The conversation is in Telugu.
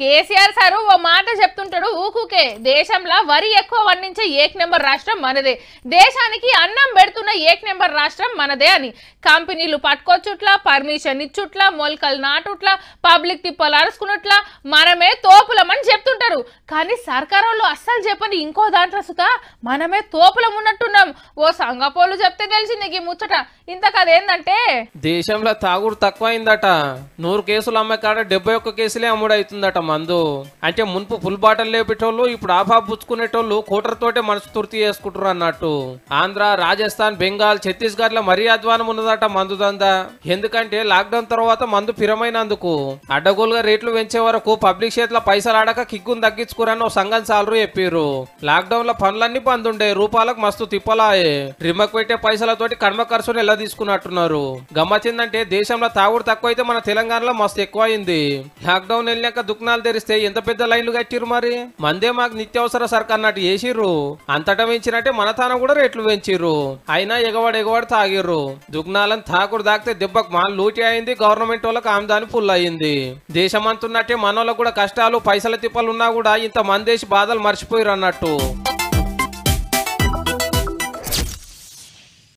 కేసీఆర్ సారు ఓ మాట చెప్తుంటాడు ఊకుకే దేశంలో వరి ఎక్కువ వర్ణించే ఏక్ నెంబర్ రాష్ట్రం మనదే దేశానికి అన్నం పెడుతున్న ఏక్ నెంబర్ రాష్ట్రం మనదే అని కంపెనీలు పట్టుకొచ్చుట్లా పర్మిషన్ ఇచ్చుట్లా మొలకలు నాటుట్లా పబ్లిక్ తిప్పలు అరుచుకున్నట్లా మనమే తోపులమని చెప్తాం చెప్పుకుంటారు కానీ సర్కార్ వాళ్ళు అస్సలు చెప్పని ఇంకో దాంట్లో సుత మనమే తోపులం ఉన్నట్టున్నాం ఓ సంగపోలు చెప్తే తెలిసింది ఈ ముచ్చట ఇంత దేశంలో తాగుడు తక్కువైందట నూరు కేసులు అమ్మే కాడ డెబ్బై ఒక్క కేసులే అమ్ముడైతుందట మందు అంటే మున్పు ఫుల్ బాటల్ లేపేటోళ్ళు ఇప్పుడు ఆఫా పుచ్చుకునేటోళ్ళు కోటర్తోటే మనసు తృప్తి చేసుకుంటారు అన్నట్టు ఆంధ్ర రాజస్థాన్ బెంగాల్ ఛత్తీస్గఢ్ లో మరీ అధ్వానం ఉన్నదట మందు దంద ఎందుకంటే లాక్డౌన్ తర్వాత మందు ఫిరమైనందుకు అడ్డగోలుగా రేట్లు పెంచే వరకు పబ్లిక్ చేతిలో పైసలు ఆడక కిగ్గుంది పనులను తగ్గించుకురని ఓ సంఘం సాలరు చెప్పారు లాక్డౌన్ లో పనులన్నీ పందుండే రూపాలకు మస్తు తిప్పలాయే రిమ్మకు పెట్టే పైసలతోటి కర్మ ఖర్చును ఎలా తీసుకున్నట్టున్నారు గమ్మచ్చిందంటే దేశంలో తాగుడు తక్కువైతే మన తెలంగాణలో మస్తు ఎక్కువ అయింది లాక్డౌన్ వెళ్ళినాక దుకాణాలు తెరిస్తే ఎంత పెద్ద లైన్లు కట్టిరు మరి మందే మాకు నిత్యావసర సరుకు అన్నట్టు చేసిర్రు అంతటా పెంచినట్టే మన తానం కూడా రేట్లు పెంచిర్రు అయినా ఎగవాడు ఎగవాడు తాగిర్రు దుగ్నాలను తాకుడు తాగితే దెబ్బకు మా లూటి అయింది గవర్నమెంట్ వాళ్ళకి ఆమెదాని ఫుల్ అయింది దేశం అంటున్నట్టే మనలో కూడా కష్టాలు పైసల తిప్పలు ఉన్నా కూడా ఇంత మందేసి బాధలు మర్చిపోయారు అన్నట్టు